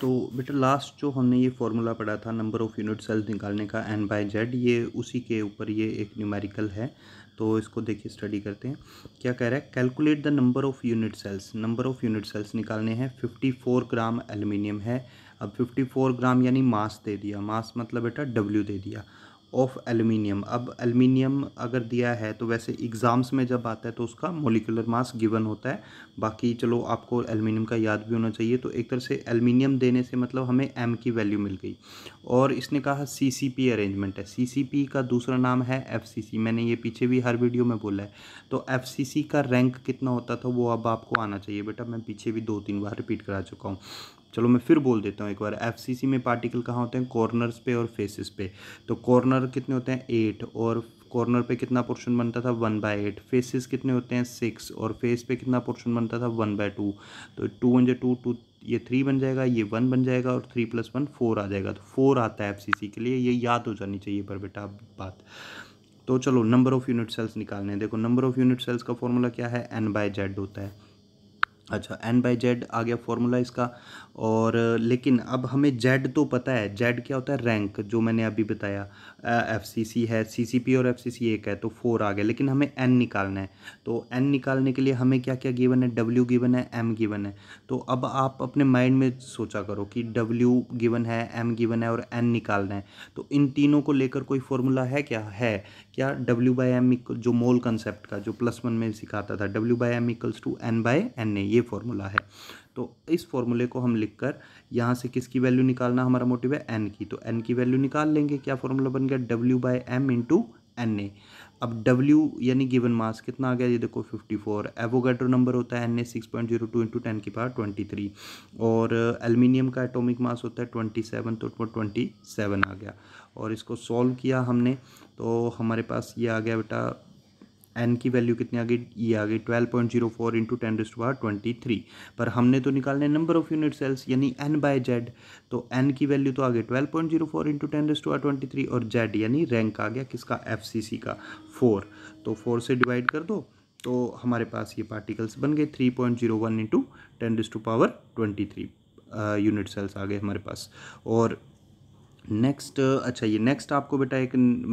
तो बेटा लास्ट जो हमने ये फार्मूला पढ़ा था नंबर ऑफ़ यूनिट सेल्स निकालने का एन बाय जेड ये उसी के ऊपर ये एक न्यूमेरिकल है तो इसको देखिए स्टडी करते हैं क्या कह रहा है calculate the number of unit sales number of unit sales निकालने हैं फिफ्टी फोर ग्राम एल्यूमिनियम है अब फिफ्टी फोर ग्राम यानी मास दे दिया मास मतलब बेटा डब्ल्यू दे दिया ऑफ एल्यूमिनियम अब एल्यूमिनियम अगर दिया है तो वैसे एग्ज़ाम्स में जब आता है तो उसका मोलिकुलर मास गिवन होता है बाकी चलो आपको एल्यूमिनियम का याद भी होना चाहिए तो एक तरह से एल्यूमिनियम देने से मतलब हमें एम की वैल्यू मिल गई और इसने कहा सी अरेंजमेंट है सी का दूसरा नाम है एफ मैंने ये पीछे भी हर वीडियो में बोला है तो एफ का रैंक कितना होता था वो अब आपको आना चाहिए बेटा मैं पीछे भी दो तीन बार रिपीट करा चुका हूँ चलो मैं फिर बोल देता हूँ एक बार एफ में पार्टिकल कहाँ होते हैं कॉर्नर्स पे और फेसिस पे तो कॉर्नर कितने होते हैं एट और कॉर्नर पे कितना पोर्शन बनता था वन बाय एट फेसिस कितने होते हैं सिक्स और फेस पे कितना पोर्शन बनता था वन बाय टू तो टू वन जो टू टू ये थ्री बन जाएगा ये वन बन जाएगा और थ्री प्लस वन फोर आ जाएगा तो फोर आता है एफ के लिए ये याद हो जानी चाहिए पर बेटा बात तो चलो नंबर ऑफ़ यूनिट सेल्स निकालने हैं देखो नंबर ऑफ़ यूनिट सेल्स का फॉर्मूला क्या है एन बाय जेड होता है अच्छा एन बाई जेड आ गया फॉर्मूला इसका और लेकिन अब हमें जेड तो पता है जेड क्या होता है रैंक जो मैंने अभी बताया एफ सी सी है सी सी पी और एफ सी सी एक है तो फोर आ गया लेकिन हमें एन निकालना है तो एन निकालने के लिए हमें क्या क्या गिवन है डब्ल्यू गिवन है एम गिवन है तो अब आप अपने माइंड में सोचा करो कि डब्ल्यू गिवन है एम गिवन है और एन निकालना है तो इन तीनों को लेकर कोई फॉर्मूला है क्या है क्या डब्ल्यू बाई एम जो मोल कंसेप्ट का जो प्लस वन में सिखाता था W by M equals to N by N A ये ये फॉर्मूला है तो इस फॉर्मूले को हम लिखकर यहाँ से किसकी वैल्यू निकालना हमारा मोटिव है एन की तो एन की वैल्यू निकाल लेंगे क्या फॉर्मूला बन गया W by M into N A अब डब्ल्यू यानी गिवन मास कितना आ गया ये देखो 54 एवोगेड्रो नंबर होता है N A six point zero two into ten की पावर ट्वेंटी थ्री और एल्यूमिनियम uh, का एटोमिक मास होता है सेवन तो ट्वेंटी सेवन आ गया और इसको सॉल्व किया हमने तो हमारे पास ये आ गया बेटा एन की वैल्यू कितनी आ गई ये आ गई twelve point zero four into ten raised बार ट्वेंटी थ्री पर हमने तो निकालने नंबर ऑफ यूनिट सेल्स यानी एन बाय जेड तो एन की वैल्यू तो आ गई twelve point zero four into ten raised बार ट्वेंटी थ्री और जेड यानी रैंक आ गया किसका एफ सी सी का फोर तो फोर से डिवाइड कर दो तो हमारे पास ये पार्टिकल्स बन गए three point zero one into ten to power twenty three unit sales आ गए हमारे पास और नेक्स्ट अच्छा ये नेक्स्ट आपको बेटा एक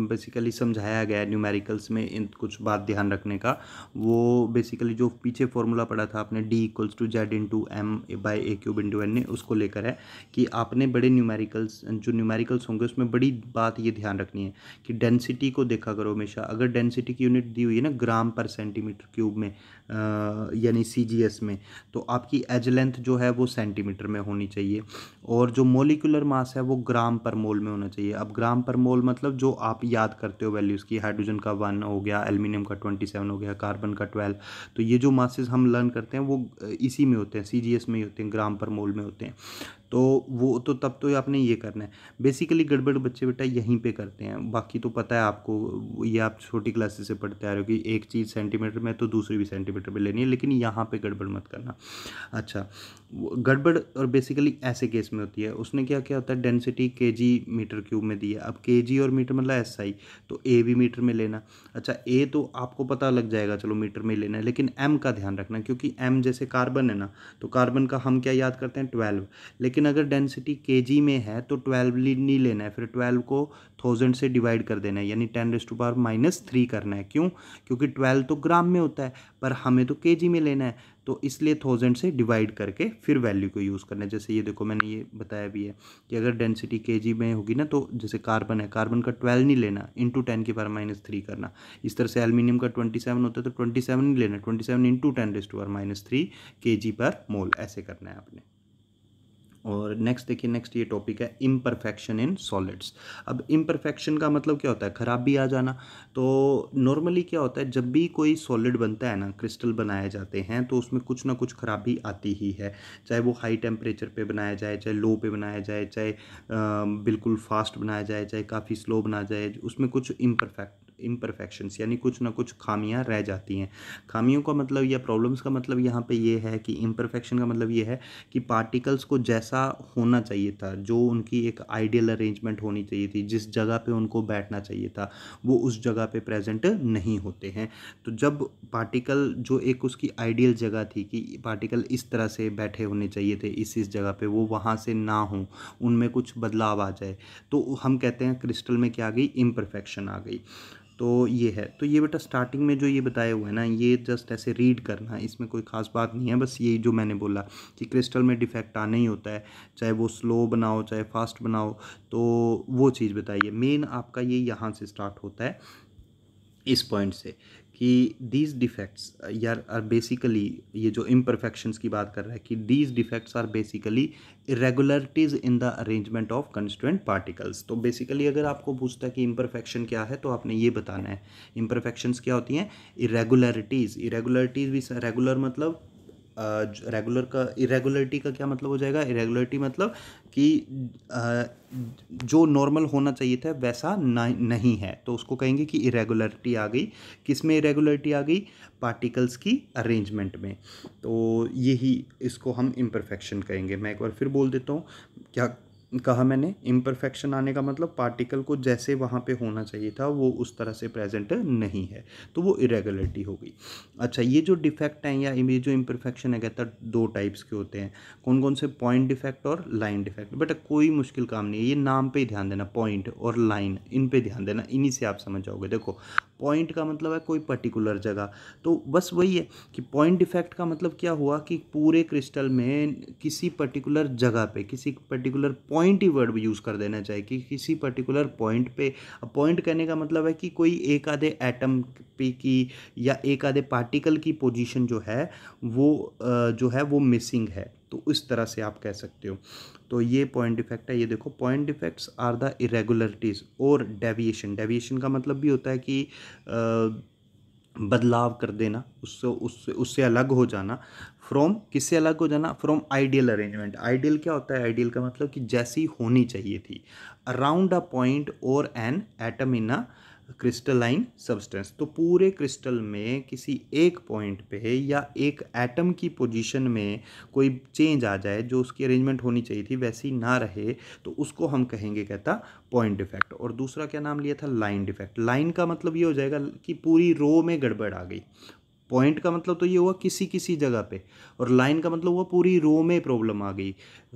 बेसिकली समझाया गया है न्यूमेरिकल्स में इन कुछ बात ध्यान रखने का वो बेसिकली जो पीछे फॉर्मूला पड़ा था आपने D equals to Z into M by A cube into N उसको लेकर है कि आपने बड़े न्यूमेरिकल्स जो न्यूमेरिकल्स होंगे उसमें बड़ी बात ये ध्यान रखनी है कि डेंसिटी को देखा करो हमेशा अगर डेंसिटी की यूनिट दी हुई है ना ग्राम पर सेंटीमीटर क्यूब में यानी सी में तो आपकी एज लेंथ जो है वो सेंटीमीटर में होनी चाहिए और जो मोलिकुलर मास है वो ग्राम पर मोल में होना चाहिए अब ग्राम पर मोल मतलब जो आप याद करते हो वैल्यूज़ की हाइड्रोजन का वन हो गया एल्युमिनियम का ट्वेंटी सेवन हो गया कार्बन का ट्वेल्व तो ये जो मासेस हम लर्न करते हैं वो इसी में होते हैं सी में ही होते हैं ग्राम पर मोल में होते हैं तो वो तो तब तो आपने ये करना है बेसिकली गड़बड़ बच्चे बेटा यहीं पे करते हैं बाकी तो पता है आपको ये आप छोटी क्लासेस से पढ़ते आ रहे हो कि एक चीज़ सेंटीमीटर में तो दूसरी भी सेंटीमीटर में लेनी है लेकिन यहाँ पे गड़बड़ मत करना अच्छा गड़बड़ और बेसिकली ऐसे केस में होती है उसने क्या क्या होता है डेंसिटी के मीटर क्यूब में दी है अब के और मीटर मतलब एस आई तो ए भी मीटर में लेना अच्छा ए तो आपको पता लग जाएगा चलो मीटर में लेना है लेकिन एम का ध्यान रखना क्योंकि एम जैसे कार्बन है ना तो कार्बन का हम क्या याद करते हैं ट्वेल्व लेकिन लेकिन अगर डेंसिटी के में है तो ट्वेल्व नहीं लेना है फिर ट्वेल्व को थाउजेंड से डिवाइड कर देना है यानी ten raise to power minus three करना है क्यों क्योंकि ट्वेल्व तो ग्राम में होता है पर हमें तो के में लेना है तो इसलिए थाउजेंड से डिवाइड करके फिर वैल्यू को यूज़ करना है जैसे ये देखो मैंने ये बताया भी है कि अगर डेंसिटी के में होगी ना तो जैसे कार्बन है कार्बन का ट्वेल्व नहीं लेना इंटू टेन की पावर माइनस थ्री करना इस तरह से एल्यूमिनियम का ट्वेंटी सेवन होता है तो ट्वेंटी सेवन नहीं लेना twenty seven into ten raised पर माइनस थ्री के पर मोल ऐसे करना है आपने और नेक्स्ट देखिए नेक्स्ट ये टॉपिक है इम्परफेक्शन इन सॉलिड्स अब इम्परफेक्शन का मतलब क्या होता है खराबी आ जाना तो नॉर्मली क्या होता है जब भी कोई सॉलिड बनता है ना क्रिस्टल बनाए जाते हैं तो उसमें कुछ ना कुछ खराबी आती ही है चाहे वो हाई टेम्परेचर पे बनाया जाए चाहे लो पे बनाया जाए चाहे बिल्कुल फास्ट बनाया जाए चाहे काफ़ी स्लो बनाया जाए उसमें कुछ इम्परफेक्ट इम्परफेक्शंस यानी कुछ ना कुछ खामियां रह जाती हैं खामियों का मतलब या प्रॉब्लम्स का मतलब यहाँ पे ये है कि इम्परफेक्शन का मतलब ये है कि पार्टिकल्स को जैसा होना चाहिए था जो उनकी एक आइडियल अरेंजमेंट होनी चाहिए थी जिस जगह पर उनको बैठना चाहिए था वो उस जगह पर प्रेजेंट नहीं होते हैं तो जब पार्टिकल जो एक उसकी आइडियल जगह थी कि पार्टिकल इस तरह से बैठे होने चाहिए थे इस इस जगह पे वो वहाँ से ना हो उनमें कुछ बदलाव आ जाए तो हम कहते हैं क्रिस्टल में क्या आ गई इम्परफेक्शन आ गई तो ये है तो ये बेटा स्टार्टिंग में जो ये बताया हुआ है ना ये जस्ट ऐसे रीड करना इसमें कोई ख़ास बात नहीं है बस यही जो मैंने बोला कि क्रिस्टल में डिफेक्ट आना ही होता है चाहे वो स्लो बनाओ चाहे फास्ट बनाओ तो वो चीज़ बताइए मेन आपका ये यहाँ से स्टार्ट होता है इस पॉइंट से कि दीज डिफेक्ट्स uh, यार आर बेसिकली ये जो इम्परफेक्शंस की बात कर रहा है कि these defects are basically irregularities in the arrangement of constant particles तो बेसिकली अगर आपको पूछता है कि इम्परफेक्शन क्या है तो आपने ये बताना है इम्परफेक्शंस क्या होती हैं इरेगुलरिटीज़ इरेगुलरिटीज़ भी रेगुलर मतलब रेगुलर का इरेगुलरिटी का क्या मतलब हो जाएगा इरेगुलरिटी मतलब कि जो नॉर्मल होना चाहिए था वैसा नहीं है तो उसको कहेंगे कि इरेगुलरिटी आ गई किस में इरेगुलरिटी आ गई पार्टिकल्स की अरेंजमेंट में तो यही इसको हम इम्परफेक्शन कहेंगे मैं एक बार फिर बोल देता हूँ क्या कहा मैंने इम्परफेक्शन आने का मतलब पार्टिकल को जैसे वहाँ पे होना चाहिए था वो उस तरह से प्रेजेंट नहीं है तो वो इरेगुलरिटी हो गई अच्छा ये जो डिफेक्ट हैं या ये जो इम्परफेक्शन है कहता दो टाइप्स के होते हैं कौन कौन से पॉइंट डिफेक्ट और लाइन डिफेक्ट बट कोई मुश्किल काम नहीं है ये नाम पर ही ध्यान देना पॉइंट और लाइन इन पर ध्यान देना इन्हीं से आप समझ जाओगे देखो पॉइंट का मतलब है कोई पर्टिकुलर जगह तो बस वही है कि पॉइंट इफेक्ट का मतलब क्या हुआ कि पूरे क्रिस्टल में किसी पर्टिकुलर जगह पे किसी पर्टिकुलर पॉइंट ही वर्ड यूज़ कर देना चाहिए कि किसी पर्टिकुलर पॉइंट पे पॉइंट कहने का मतलब है कि कोई एक आधे एटम पे की या एक आधे पार्टिकल की पोजीशन जो है वो जो है वो मिसिंग है तो इस तरह से आप कह सकते हो तो ये पॉइंट डिफेक्ट है ये देखो point defects are the irregularities और डेविएशन डेविएशन का मतलब भी होता है कि आ, बदलाव कर देना उससे उससे उससे अलग हो जाना फ्रॉम किससे अलग हो जाना फ्रॉम आइडियल अरेंजमेंट आइडियल क्या होता है आइडियल का मतलब कि जैसी होनी चाहिए थी अराउंड अ पॉइंट और an atom in a crystalline substance तो पूरे क्रिस्टल में किसी एक पॉइंट पे या एक एटम की पोजीशन में कोई चेंज आ जाए जो उसकी अरेंजमेंट होनी चाहिए थी वैसी ना रहे तो उसको हम कहेंगे कहता पॉइंट डिफेक्ट और दूसरा क्या नाम लिया था लाइन डिफेक्ट लाइन का मतलब ये हो जाएगा कि पूरी रो में गड़बड़ आ गई पॉइंट का मतलब तो ये हुआ किसी किसी जगह पे और लाइन का मतलब हुआ पूरी रो में प्रॉब्लम आ गई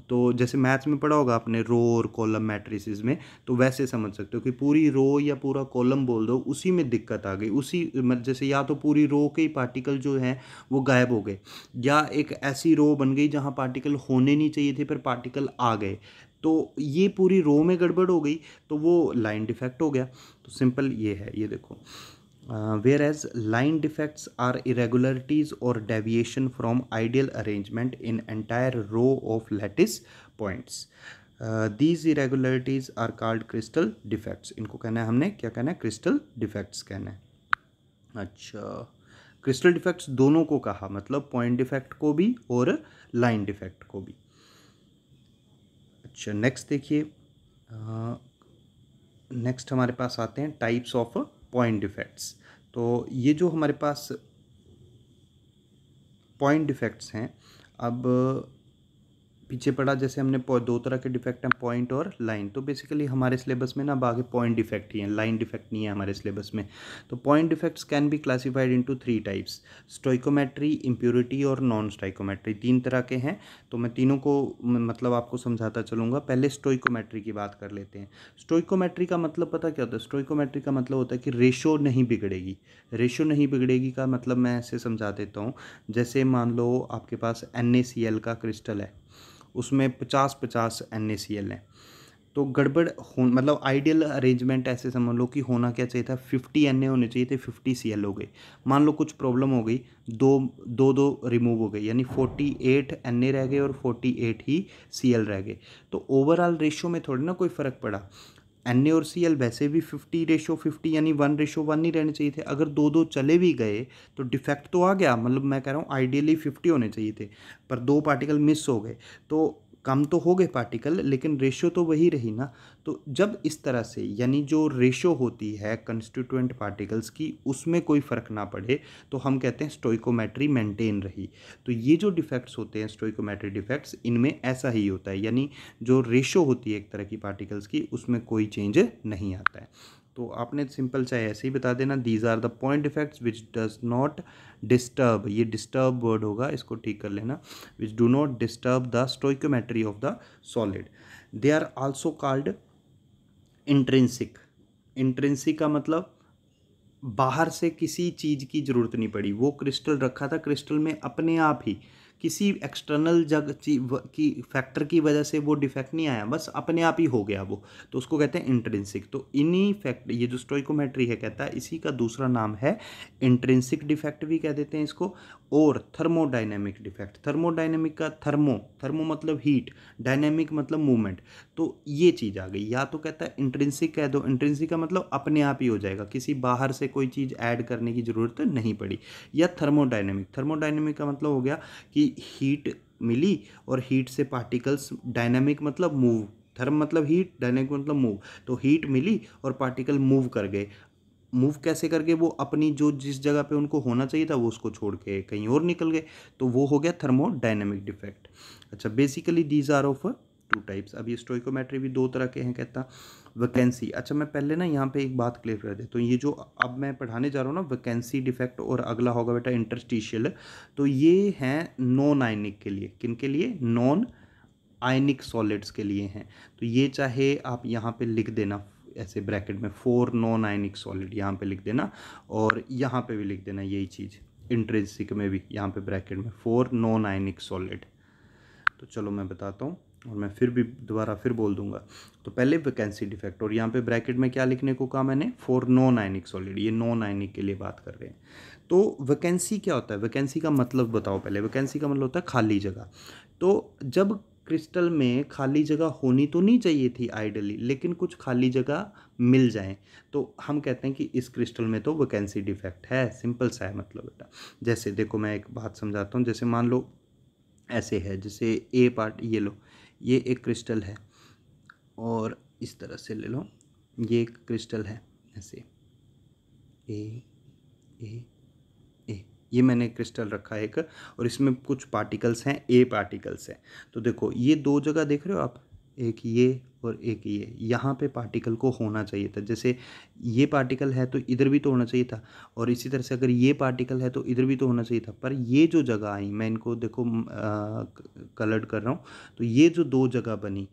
तो जैसे मैथ्स में पढ़ा होगा आपने रो और कॉलम मैट्रिसेस में तो वैसे समझ सकते हो कि पूरी रो या पूरा कॉलम बोल दो उसी में दिक्कत आ गई उसी जैसे या तो पूरी रो के ही पार्टिकल जो हैं वो गायब हो गए या एक ऐसी रो बन गई जहाँ पार्टिकल होने नहीं चाहिए थे पर पार्टिकल आ गए तो ये पूरी रो में गड़बड़ हो गई तो वो लाइन डिफेक्ट हो गया तो सिंपल ये है ये देखो whereas line defects are irregularities और deviation from ideal arrangement in entire row of lattice points these irregularities are called crystal defects इनको कहना है हमने क्या कहना है क्रिस्टल डिफेक्ट्स कहना है अच्छा क्रिस्टल डिफेक्ट्स दोनों को कहा मतलब पॉइंट डिफेक्ट को भी और लाइन डिफेक्ट को भी अच्छा नेक्स्ट देखिए नेक्स्ट uh, हमारे पास आते हैं टाइप्स ऑफ पॉइंट डिफेक्ट्स तो ये जो हमारे पास पॉइंट डिफेक्ट्स हैं अब पीछे पड़ा जैसे हमने दो तरह के डिफेक्ट हैं पॉइंट और लाइन तो बेसिकली हमारे सिलेबस में ना अब आगे पॉइंट डिफेक्ट ही हैं लाइन डिफेक्ट नहीं है हमारे सिलेबस में तो point defects can be classified into three types stoichiometry impurity और नॉन स्टोइकोमेट्री तीन तरह के हैं तो मैं तीनों को मतलब आपको समझाता चलूँगा पहले स्टोइकोमेट्री की बात कर लेते हैं स्टोइकोमेट्री का मतलब पता क्या होता है स्टोइकोमेट्री का मतलब होता है कि रेशो नहीं बिगड़ेगी रेशो नहीं बिगड़ेगी का मतलब मैं ऐसे समझा देता हूँ जैसे मान लो आपके पास एन का क्रिस्टल है उसमें पचास पचास एन हैं तो गड़बड़ हो मतलब आइडियल अरेंजमेंट ऐसे समझ लो कि होना क्या चाहिए था फिफ्टी एन होने चाहिए थे फिफ्टी सी हो गए मान लो कुछ प्रॉब्लम हो गई दो दो दो रिमूव हो गए यानी फोर्टी एट एन रह गए और फोर्टी एट ही सी रह गए तो ओवरऑल रेशियो में थोड़ी ना कोई फ़र्क पड़ा एन ए और सी एल वैसे भी फिफ्टी रेशो फिफ्टी यानी वन रेशो वन ही रहने चाहिए थे अगर दो दो चले भी गए तो डिफेक्ट तो आ गया मतलब मैं कह रहा हूँ आइडियली फिफ्टी होने चाहिए थे पर दो पार्टिकल मिस हो गए तो कम तो हो गए पार्टिकल लेकिन रेशियो तो वही रही ना तो जब इस तरह से यानी जो रेशो होती है कंस्टिट्यूएंट पार्टिकल्स की उसमें कोई फ़र्क ना पड़े तो हम कहते हैं स्टोइकोमेट्री मेंटेन रही तो ये जो डिफेक्ट्स होते हैं स्टोइकोमेट्री डिफेक्ट्स इनमें ऐसा ही होता है यानी जो रेशो होती है एक तरह की पार्टिकल्स की उसमें कोई चेंज नहीं आता है तो आपने सिंपल चाहे ऐसे ही बता देना these are the point effects which does not disturb ये डिस्टर्ब वर्ड होगा इसको ठीक कर लेना which do not disturb the stoichiometry of the solid they are also called intrinsic intrinsic का मतलब बाहर से किसी चीज़ की ज़रूरत नहीं पड़ी वो क्रिस्टल रखा था क्रिस्टल में अपने आप ही किसी एक्सटर्नल जग की फैक्टर की वजह से वो डिफेक्ट नहीं आया बस अपने आप ही हो गया वो तो उसको कहते हैं इंट्रेंसिक तो इन्हीं फैक्ट ये जो स्टोइकोमेट्री है कहता है इसी का दूसरा नाम है इंट्रेंसिक डिफेक्ट भी कह देते हैं इसको और थर्मोडाइनेमिक डिफेक्ट थर्मोडाइनेमिक का थर्मो थर्मो मतलब हीट डायनेमिक मतलब मूवमेंट तो ये चीज़ आ गई या तो कहता है इंट्रेंसिक कह दो इंट्रेंसिक का मतलब अपने आप ही हो जाएगा किसी बाहर से कोई चीज़ ऐड करने की ज़रूरत नहीं पड़ी या थर्मोडाइनेमिक थर्मोडाइनेमिक का मतलब हो गया कि हीट मिली और हीट से पार्टिकल्स डायनामिक मतलब मूव थर्म मतलब हीट डायनेमिक मतलब मूव तो हीट मिली और पार्टिकल मूव कर गए मूव कैसे करके वो अपनी जो जिस जगह पे उनको होना चाहिए था वो उसको छोड़ के कहीं और निकल गए तो वो हो गया डायनेमिक डिफेक्ट अच्छा basically these are of two types अभी स्टोइकोमेट्री भी दो तरह के हैं कहता वैकेंसी अच्छा मैं पहले ना यहाँ पे एक बात क्लियर कर देता तो ये जो अब मैं पढ़ाने जा रहा हूँ ना वैकेंसी डिफेक्ट और अगला होगा बेटा इंटरस्टिशियल तो ये हैं नॉन आयनिक के लिए किन के लिए नॉन आयनिक सॉलिड्स के लिए हैं तो ये चाहे आप यहाँ पर लिख देना ऐसे ब्रैकेट में फोर नॉन आयनिक सॉलिड यहाँ पर लिख देना और यहाँ पर भी लिख देना यही चीज़ इंट्रेंसिक में भी यहाँ पे ब्रैकेट में फोर नॉन आयनिक सॉलिड तो चलो मैं बताता हूँ और मैं फिर भी दोबारा फिर बोल दूंगा तो पहले वैकेंसी डिफेक्ट और यहाँ पे ब्रैकेट में क्या लिखने को कहा मैंने फॉर नॉन आइनिक सॉलिड ये नॉन आइनिक के लिए बात कर रहे हैं तो वैकेंसी क्या होता है वैकेंसी का मतलब बताओ पहले वैकेंसी का मतलब होता है खाली जगह तो जब क्रिस्टल में खाली जगह होनी तो नहीं चाहिए थी आइडली लेकिन कुछ खाली जगह मिल जाए तो हम कहते हैं कि इस क्रिस्टल में तो वैकेंसी डिफेक्ट है सिंपल सा है मतलब बेटा जैसे देखो मैं एक बात समझाता हूँ जैसे मान लो ऐसे है जैसे ए पार्ट ये लो ये एक क्रिस्टल है और इस तरह से ले लो ये एक क्रिस्टल है ऐसे ए ए ए ये मैंने क्रिस्टल रखा है एक और इसमें कुछ पार्टिकल्स हैं ए पार्टिकल्स हैं तो देखो ये दो जगह देख रहे हो आप एक ये और एक ये यहाँ पे पार्टिकल को होना चाहिए था जैसे ये पार्टिकल है तो इधर भी तो होना चाहिए था और इसी तरह से अगर ये पार्टिकल है तो इधर भी तो होना चाहिए था पर ये जो जगह आई मैं इनको देखो कलर्ड कर रहा हूँ तो ये जो दो जगह बनी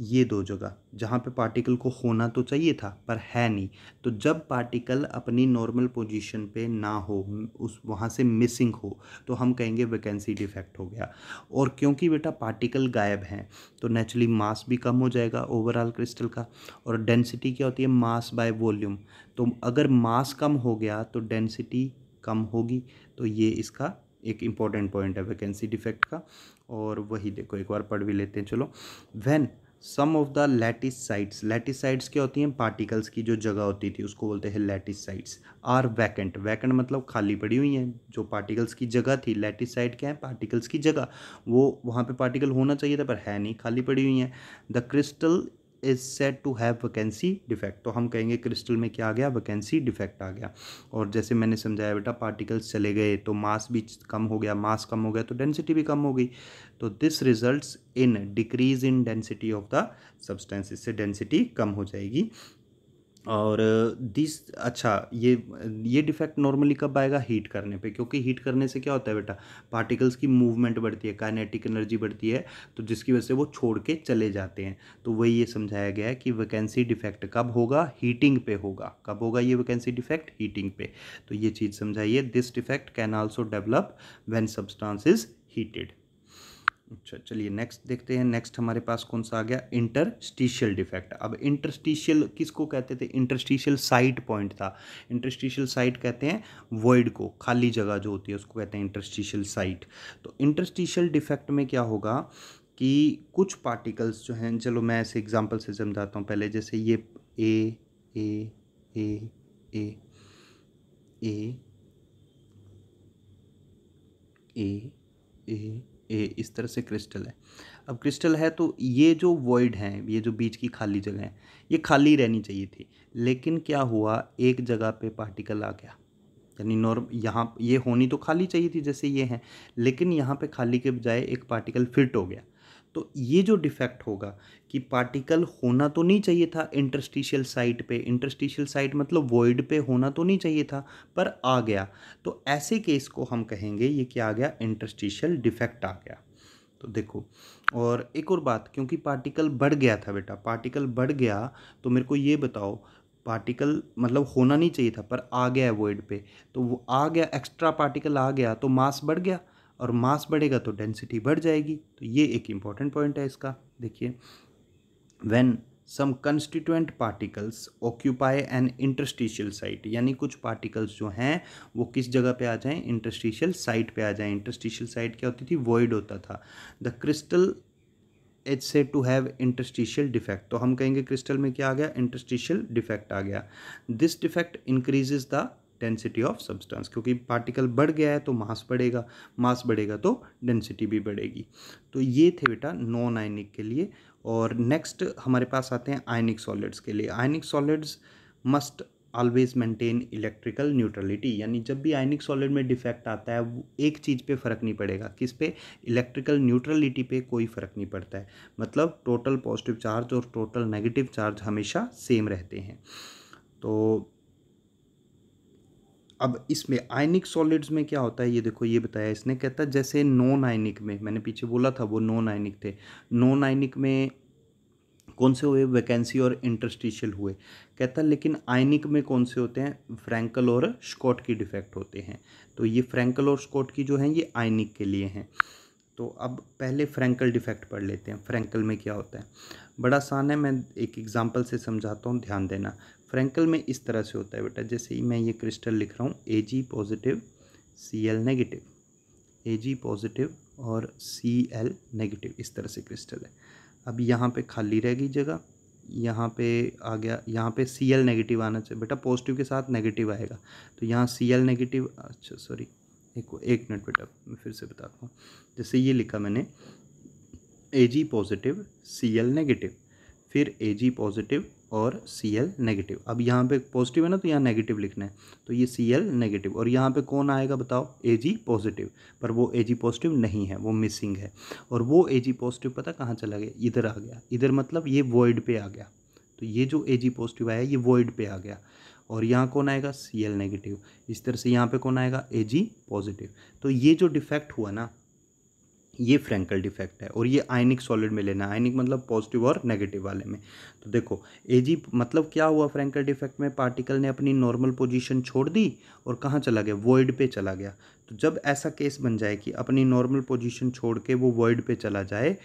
ये दो जगह जहाँ पे पार्टिकल को होना तो चाहिए था पर है नहीं तो जब पार्टिकल अपनी नॉर्मल पोजीशन पे ना हो उस वहाँ से मिसिंग हो तो हम कहेंगे वैकेंसी डिफेक्ट हो गया और क्योंकि बेटा पार्टिकल गायब हैं तो नेचुरली मास भी कम हो जाएगा ओवरऑल क्रिस्टल का और डेंसिटी क्या होती है मास बाय वॉल्यूम तो अगर मास कम हो गया तो डेंसिटी कम होगी तो ये इसका एक इम्पॉर्टेंट पॉइंट है वैकेंसी डिफेक्ट का और वही देखो एक बार पढ़ भी लेते हैं चलो when some of the sites lattice sites क्या होती हैं पार्टिकल्स की जो जगह होती थी उसको बोलते हैं साइट्स आर वैकेंट वैकेंट मतलब खाली पड़ी हुई हैं जो पार्टिकल्स की जगह थी साइट क्या है पार्टिकल्स की जगह वो वहाँ पे पार्टिकल होना चाहिए था पर है नहीं खाली पड़ी हुई हैं the crystal is said to have vacancy defect तो हम कहेंगे क्रिस्टल में क्या आ गया वैकेंसी डिफेक्ट आ गया और जैसे मैंने समझाया बेटा पार्टिकल्स चले गए तो मास भी कम हो गया मास कम हो गया तो डेंसिटी भी कम हो गई तो this result in decrease in density of the substance इससे डेंसिटी कम हो जाएगी और दिस अच्छा ये ये डिफेक्ट नॉर्मली कब आएगा हीट करने पे क्योंकि हीट करने से क्या होता है बेटा पार्टिकल्स की मूवमेंट बढ़ती है काइनेटिक एनर्जी बढ़ती है तो जिसकी वजह से वो छोड़ के चले जाते हैं तो वही ये समझाया गया है कि वैकेंसी डिफेक्ट कब होगा हीटिंग पे होगा कब होगा ये वैकेंसी डिफेक्ट हीटिंग पे तो ये चीज़ समझाइए this defect can also develop when substance is heated अच्छा चलिए नेक्स्ट देखते हैं नेक्स्ट हमारे पास कौन सा आ गया इंटरस्टिशियल डिफेक्ट अब इंटरस्टिशियल किसको कहते थे इंटरस्टिशियल साइट पॉइंट था इंटरस्टिशियल साइट कहते हैं वर्ड को खाली जगह जो होती है उसको कहते हैं इंटरस्टिशियल साइट तो इंटरस्टिशियल डिफेक्ट में क्या होगा कि कुछ पार्टिकल्स जो हैं चलो मैं ऐसे एग्जाम्पल से समझाता हूँ पहले जैसे ये ए ए ए ए ए ए ए ये इस तरह से क्रिस्टल है अब क्रिस्टल है तो ये जो वॉइड हैं ये जो बीच की खाली जगह है ये खाली रहनी चाहिए थी लेकिन क्या हुआ एक जगह पे पार्टिकल आ गया यानी नॉर्म यहाँ ये होनी तो खाली चाहिए थी जैसे ये हैं लेकिन यहाँ पे खाली के बजाय एक पार्टिकल फिट हो गया तो ये जो डिफेक्ट होगा कि पार्टिकल होना तो नहीं चाहिए था इंटरस्टिशियल साइट पे इंटरस्टिशियल साइट मतलब वॉइड पे होना तो नहीं चाहिए था पर आ गया तो ऐसे केस को हम कहेंगे ये क्या आ गया इंटरस्टिशियल डिफेक्ट आ गया तो देखो और एक और बात क्योंकि पार्टिकल बढ़ गया था बेटा पार्टिकल बढ़ गया तो मेरे को ये बताओ पार्टिकल मतलब होना नहीं चाहिए था पर आ गया है वॉइड पे तो वो आ गया एक्स्ट्रा पार्टिकल आ गया तो मास बढ़ गया और मास बढ़ेगा तो डेंसिटी बढ़ जाएगी तो ये एक इम्पॉर्टेंट पॉइंट है इसका देखिए when some constituent particles occupy an interstitial site यानी कुछ पार्टिकल्स जो हैं वो किस जगह पे आ जाएं इंटरस्टिशियल साइट पे आ जाएं इंटरस्टिशियल साइट क्या होती थी वॉइड होता था the crystal is said to have interstitial defect तो हम कहेंगे क्रिस्टल में क्या आ गया इंटरस्टिशियल डिफेक्ट आ गया this defect increases the density of substance क्योंकि पार्टिकल बढ़ गया है तो मास बढ़ेगा मास बढ़ेगा तो डेंसिटी भी बढ़ेगी तो ये थे बेटा नॉन आयनिक के लिए और नेक्स्ट हमारे पास आते हैं आयनिक सॉलिड्स के लिए ionic solids must always maintain electrical neutrality यानी जब भी आयनिक सॉलिड में डिफेक्ट आता है वो एक चीज़ पे फ़र्क नहीं पड़ेगा किस पे इलेक्ट्रिकल न्यूट्रलिटी पे कोई फ़र्क नहीं पड़ता है मतलब टोटल पॉजिटिव चार्ज और टोटल नेगेटिव चार्ज हमेशा सेम रहते हैं तो अब इसमें आयनिक सॉलिड्स में क्या होता है ये देखो ये बताया इसने कहता जैसे नॉन आयनिक में मैंने पीछे बोला था वो नॉन आयनिक थे नॉन आयनिक में कौन से हुए वैकेंसी और इंटरस्टिशियल हुए कहता लेकिन आयनिक में कौन से होते हैं फ्रैंकल और स्कॉट की डिफेक्ट होते हैं तो ये फ्रैंकल और स्कॉट की जो हैं ये आयनिक के लिए हैं तो अब पहले फ्रैंकल डिफेक्ट पढ़ लेते हैं फ्रैंकल में क्या होता है बड़ा आसान है मैं एक एग्जांपल से समझाता हूँ ध्यान देना फ्रेंकल में इस तरह से होता है बेटा जैसे ही मैं ये क्रिस्टल लिख रहा हूँ A G positive C L negative A G positive और सी एल नेगेटिव इस तरह से क्रिस्टल है अब यहाँ पे खाली रह गई जगह यहाँ पे आ गया यहाँ पे सी एल नेगेटिव आना चाहिए बेटा पॉजिटिव के साथ नेगेटिव आएगा तो यहाँ सी एल नेगेटिव अच्छा सॉरी एक एक मिनट बेटा मैं फिर से बताता हूँ जैसे ये लिखा मैंने A G positive C L negative फिर ए जी पॉजिटिव और सी एल नेगेटिव अब यहाँ पे पॉजिटिव है ना तो यहाँ नेगेटिव लिखना है तो ये सी एल नेगेटिव और यहाँ पे कौन आएगा बताओ ए जी पॉजिटिव पर वो ए जी पॉजिटिव नहीं है वो मिसिंग है और वो ए जी पॉजिटिव पता कहाँ चला गया इधर आ गया इधर मतलब ये वॉइड पे आ गया तो ये जो ए जी पॉजिटिव आया ये वॉइड पे आ गया और यहाँ कौन आएगा सी एल नेगेटिव इस तरह से यहाँ पे कौन आएगा ए जी पॉजिटिव तो ये जो डिफेक्ट हुआ ना ये फ्रैंकल डिफेक्ट है और ये आयनिक सॉलिड में लेना है आयनिक मतलब पॉजिटिव और नेगेटिव वाले में तो देखो ए जी मतलब क्या हुआ फ्रैंकल डिफेक्ट में पार्टिकल ने अपनी नॉर्मल पोजीशन छोड़ दी और कहाँ चला गया वॉइड पे चला गया तो जब ऐसा केस बन जाए कि अपनी नॉर्मल पोजीशन छोड़ के वो वॉइड पे चला जाए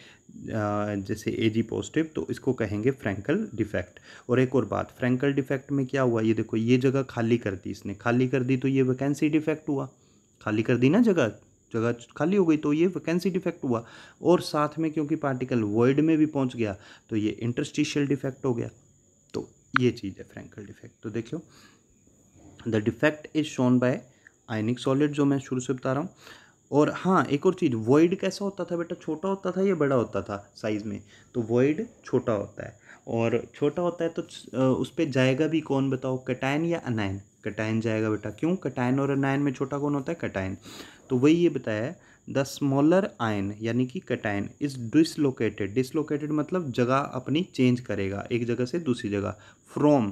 जैसे ए जी पॉजिटिव तो इसको कहेंगे फ्रैंकल डिफेक्ट और एक और बात फ्रैंकल डिफेक्ट में क्या हुआ ये देखो ये जगह खाली कर दी इसने खाली कर दी तो ये वैकेंसी डिफेक्ट हुआ खाली कर दी ना जगह जगह खाली हो गई तो ये वैकेंसी डिफेक्ट हुआ और साथ में क्योंकि पार्टिकल वर्ड में भी पहुंच गया तो ये इंटरस्टिशियल डिफेक्ट हो गया तो ये चीज़ है फ्रैंकल डिफेक्ट तो देखियो the defect is shown by ionic solid जो मैं शुरू से बता रहा हूँ और हाँ एक और चीज़ वॉइड कैसा होता था बेटा छोटा होता था या बड़ा होता था साइज़ में तो वॉइड छोटा होता है और छोटा होता है तो उस पर जाएगा भी कौन बताओ कटायन या अनायन कटायन जाएगा बेटा क्यों कटायन और अनायन में छोटा कौन होता है कटायन तो वही ये बताया द स्मॉलर आयन यानी कि कटाइन इज डिसलोकेटेड डिसलोकेटेड मतलब जगह अपनी चेंज करेगा एक जगह से दूसरी जगह from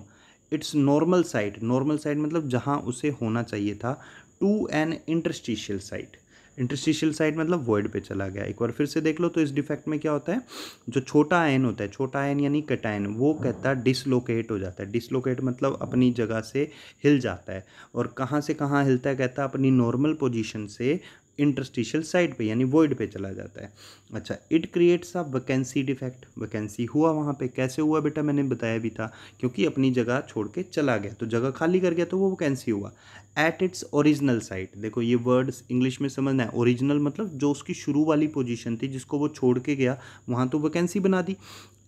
its normal site normal site मतलब जहाँ उसे होना चाहिए था to an interstitial site interstitial side मतलब वॉइड पे चला गया एक बार फिर से देख लो तो इस डिफेक्ट में क्या होता है जो छोटा आयन होता है छोटा आयन यानी कटायन वो हाँ। कहता है डिसलोकेट हो जाता है डिसलोकेट मतलब अपनी जगह से हिल जाता है और कहाँ से कहाँ हिलता है कहता है अपनी नॉर्मल पोजिशन से इंटरस्टिशियल साइड पे यानी वॉइड पे चला जाता है अच्छा it creates a vacancy defect vacancy हुआ वहाँ पे कैसे हुआ बेटा मैंने बताया भी था क्योंकि अपनी जगह छोड़ के चला गया तो जगह खाली कर गया तो वो वैकेंसी हुआ एट इट्स ओरिजिनल साइट देखो ये वर्ड्स इंग्लिश में समझना है ओरिजिनल मतलब जो उसकी शुरू वाली पोजीशन थी जिसको वो छोड़ के गया वहाँ तो वैकेंसी बना दी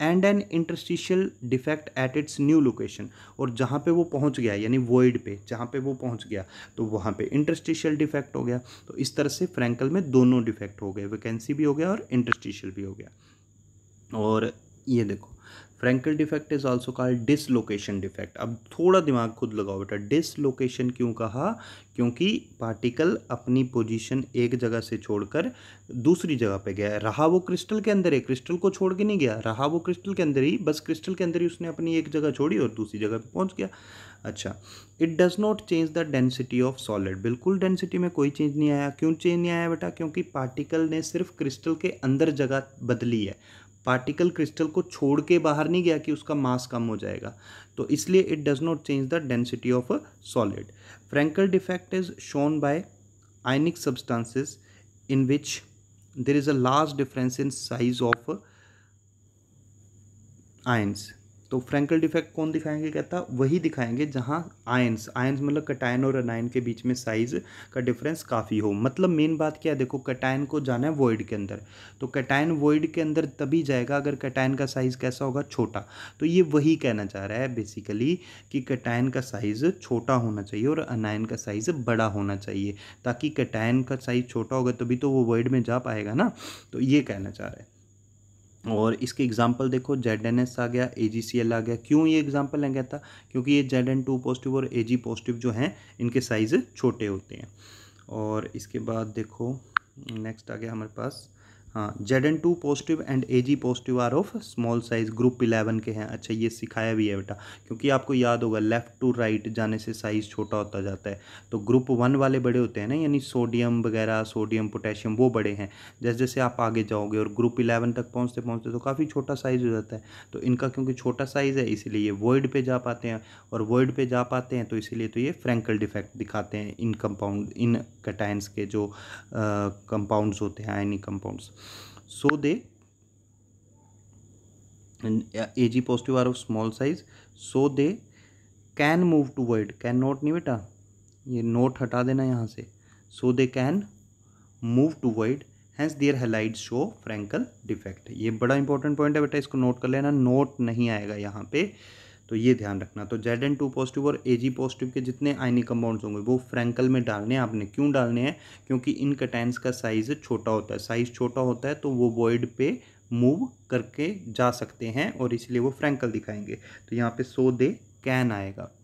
and an interstitial defect at its new location और जहाँ पे वो पहुँच गया यानी वॉइड पे जहाँ पे वो पहुँच गया तो वहाँ पे इंटरस्टिशियल डिफेक्ट हो गया तो इस तरह से फ्रैंकल में दोनों डिफेक्ट हो गए वैकेंसी भी हो गया और इंटरस्टिशियल भी हो गया और ये देखो Frenkel defect is also called dislocation defect अब थोड़ा दिमाग खुद लगाओ बेटा डिसलोकेशन क्यों कहा क्योंकि पार्टिकल अपनी पोजीशन एक जगह से छोड़कर दूसरी जगह पे गया रहा वो क्रिस्टल के अंदर है क्रिस्टल को छोड़ के नहीं गया रहा वो क्रिस्टल के अंदर ही बस क्रिस्टल के अंदर ही उसने अपनी एक जगह छोड़ी और दूसरी जगह पे पहुंच गया अच्छा it does not change the density of solid बिल्कुल डेंसिटी में कोई चेंज नहीं आया क्यों चेंज नहीं आया बेटा क्योंकि पार्टिकल ने सिर्फ क्रिस्टल के अंदर जगह बदली है पार्टिकल क्रिस्टल को छोड़ के बाहर नहीं गया कि उसका मास कम हो जाएगा तो इसलिए it does not change the density of a solid Frenkel defect is shown by ionic substances in which there is a large difference in size of ions तो फ्रेंकल डिफेक्ट कौन दिखाएंगे कहता वही दिखाएंगे जहाँ आयंस आयंस मतलब cation और अनायन के बीच में साइज़ का डिफरेंस काफ़ी हो मतलब मेन बात क्या है देखो कटायन को जाना है वॉइड के अंदर तो कटायन वॉइड के अंदर तभी जाएगा अगर कटायन का साइज़ कैसा होगा छोटा तो ये वही कहना चाह रहा है बेसिकली कि कटायन का साइज़ छोटा होना चाहिए और अनायन का साइज़ बड़ा होना चाहिए ताकि कटायन का साइज़ छोटा होगा तभी तो वो वर्ड में जा पाएगा ना तो ये कहना चाह रहा है और इसके एग्जांपल देखो जेड एन एस आ गया ए जी सी एल आ गया क्यों ये एग्जांपल लिया कहता था क्योंकि ये जेड एन टू पॉजिटिव और ए जी पॉजिटिव जो हैं इनके साइज़ छोटे होते हैं और इसके बाद देखो नेक्स्ट आ गया हमारे पास हाँ Z N two positive and A G positive are of small size group eleven के हैं अच्छा ये सिखाया भी है बेटा क्योंकि आपको याद होगा लेफ्ट टू राइट जाने से साइज़ छोटा होता जाता है तो ग्रुप वन वाले बड़े होते हैं ना यानी सोडियम वगैरह सोडियम पोटेशियम वो बड़े हैं जैसे जैसे आप आगे जाओगे और ग्रुप इलेवन तक पहुँचते पहुँचते तो काफ़ी छोटा साइज़ हो जाता है तो इनका क्योंकि छोटा साइज़ है इसीलिए ये वर्ड पर जा पाते हैं और वर्ड पर जा पाते हैं तो इसीलिए तो ये फ्रेंकल डिफेक्ट दिखाते हैं इन कंपाउंड इन कटाइंस के जो कंपाउंड्स होते हैं ionic compounds so they and ag positive are of small size so they can move toward can not नहीं बेटा ये नोट हटा देना यहाँ से so they can move toward hence their halides show Frenkel defect ये बड़ा इंपॉर्टेंट पॉइंट है बेटा इसको नोट कर लेना नोट नहीं आएगा यहाँ पे तो ये ध्यान रखना तो जेड एन टू पॉजिटिव और ए जी पॉजिटिव के जितने आयनिक कंपाउंड्स होंगे वो फ्रैंकल में डालने हैं आपने क्यों डालने हैं क्योंकि इन कटैंस का साइज़ छोटा होता है साइज़ छोटा होता है तो वो वॉइड पे मूव करके जा सकते हैं और इसलिए वो फ्रैंकल दिखाएंगे तो यहाँ पे सो दे कैन आएगा